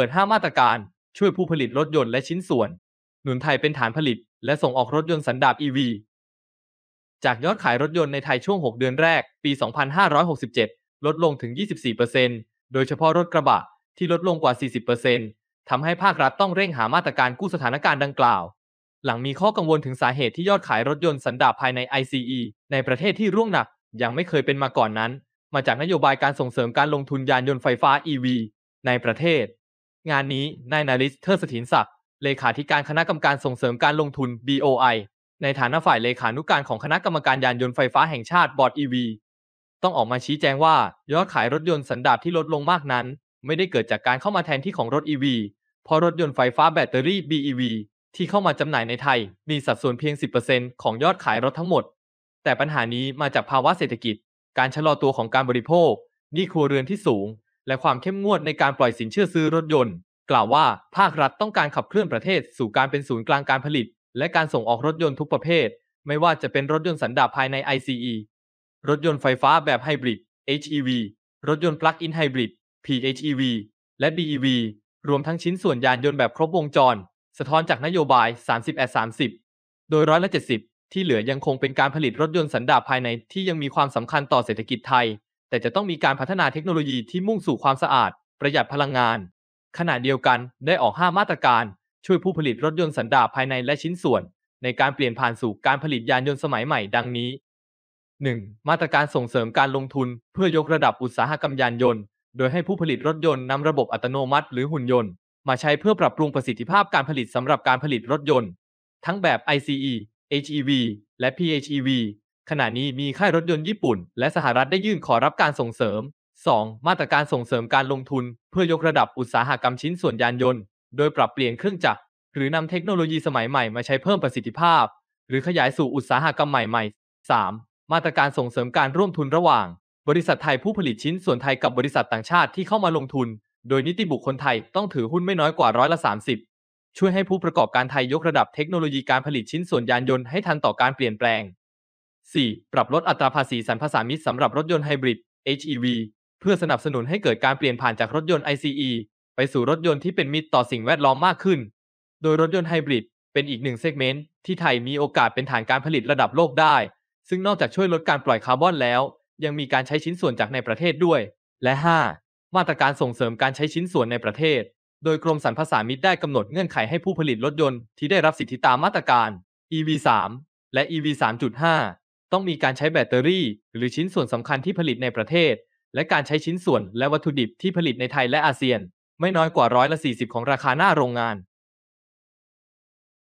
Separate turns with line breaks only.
เปิด5มาตรการช่วยผู้ผลิตรถยนต์และชิ้นส่วน หนุนไทยเป็นฐานผลิต และส่งออกรถยนต์สันดาป EV จากยอดขายรถยนต์ในไทยช่วง 6 เดือนแรก ปี 2567 ลดลงถึง 24%โดยเฉพาะรถกระบะที่ลดลงกว่า 40%ทำให้ภาครัฐต้องเร่งหามาตรการกู้สถานการณ์ดังกล่าว หลังมีข้อกังวลถึงสาเหตุที่ยอดขายรถยนต์สันดาปภายใน ICE ในประเทศที่ร่วงหนักยังไม่เคยเป็นมาก่อนนั้น มาจากนโยบายการส่งเสริมการลงทุนยานยนต์ไฟฟ้า EV ในประเทศงานนี้ นายนาริสเทิดสถินศักดิ์เลขาธิการคณะกรรมการส่งเสริมการลงทุน BOI ในฐานะฝ่ายเลขานุการของคณะกรรมการยานยนต์ไฟฟ้าแห่งชาติบอร์ดอีวีต้องออกมาชี้แจงว่ายอดขายรถยนต์สันดาปที่ลดลงมากนั้น ไม่ได้เกิดจากการเข้ามาแทนที่ของรถ EV เพราะรถยนต์ไฟฟ้าแบตเตอรี่ BEV ที่เข้ามาจำหน่ายในไทย มีสัดส่วนเพียง 10%ของยอดขายรถทั้งหมด แต่ปัญหานี้มาจากภาวะเศรษฐกิจ การชะลอตัวของการบริโภคหนี้ครัวเรือนที่สูงและความเข้มงวดในการปล่อยสินเชื่อซื้อรถยนต์ กล่าวว่าภาครัฐต้องการขับเคลื่อนประเทศสู่การเป็นศูนย์กลางการผลิต และการส่งออกรถยนต์ทุกประเภท ไม่ว่าจะเป็นรถยนต์สันดาปภายใน ICE รถยนต์ไฟฟ้าแบบไฮบริด HEV รถยนต์ปลั๊กอินไฮบริด PHEV และ BEV รวมทั้งชิ้นส่วนยานยนต์แบบครบวงจร สะท้อนจากนโยบาย 30 30โดยร้อยละ 70 ที่เหลือยังคงเป็นการผลิตรถยนต์สันดาปภายในที่ยังมีความสำคัญต่อเศรษฐกิจไทยแต่จะต้องมีการพัฒนาเทคโนโลยีที่มุ่งสู่ความสะอาดประหยัดพลังงานขณะเดียวกันได้ออก 5 มาตรการช่วยผู้ผลิตรถยนต์สันดาปภายในและชิ้นส่วน ในการเปลี่ยนผ่านสู่การผลิตยานยนต์สมัยใหม่ดังนี้ 1. มาตรการส่งเสริมการลงทุนเพื่อยกระดับอุตสาหกรรมยานยนต์ โดยให้ผู้ผลิตรถยนต์นำระบบอัตโนมัติ หรือหุ่นยนต์ มาใช้เพื่อปรับปรุงประสิทธิภาพการผลิตสำหรับการผลิตรถยนต์ ทั้งแบบ ICE, HEV และ PHEV ขณะนี้มีค่ายรถยนต์ญี่ปุ่นและสหรัฐได้ยื่นขอรับการส่งเสริม 2. มาตรการส่งเสริมการลงทุน เพื่อยกระดับอุตสาหกรรมชิ้นส่วนยานยนต์ โดยปรับเปลี่ยนเครื่องจักร หรือนำเทคโนโลยีสมัยใหม่มาใช้เพิ่มประสิทธิภาพหรือขยายสู่อุตสาหกรรมใหม่ๆ 3. มาตรการส่งเสริมการร่วมทุนระหว่าง บริษัทไทยผู้ผลิตชิ้นส่วนไทยกับบริษัทต่างชาติที่เข้ามาลงทุน โดยนิติบุคคลไทยต้องถือหุ้นไม่น้อยกว่าร้อยละ 30 ช่วยให้ผู้ประกอบการไทยยกระดับเทคโนโลยีการผลิตชิ้นส่วนยานยนต์ให้ทันต่อการเปลี่ยนแปลง 4. ปรับลดอัตราภาษีสรรพสามิตสำหรับรถยนต์ไฮบริด HEV เพื่อสนับสนุนให้เกิดการเปลี่ยนผ่านจากรถยนต์ ICE ไปสู่รถยนต์ที่เป็นมิตรต่อสิ่งแวดล้อมมากขึ้น โดยรถยนต์ไฮบริดเป็นอีกหนึ่งเซกเมนต์ที่ไทยมีโอกาสเป็นฐานการผลิตระดับโลกได้ ซึ่งนอกจากช่วยลดการปล่อยคาร์บอนแล้ว ยังมีการใช้ชิ้นส่วนจากในประเทศด้วย และ 5. มาตรการส่งเสริมการใช้ชิ้นส่วนในประเทศ โดยกรมสรรพสามิตได้กำหนดเงื่อนไขให้ผู้ผลิตรถยนต์ที่ได้รับสิทธิตามมาตรการ EV3 และ EV3.5 ต้องมีการใช้แบตเตอรี่หรือชิ้นส่วนสำคัญที่ผลิตในประเทศ และการใช้ชิ้นส่วนและวัตถุดิบที่ผลิตในไทยและอาเซียนไม่น้อยกว่าร้อยละ40ของราคาหน้าโรงงาน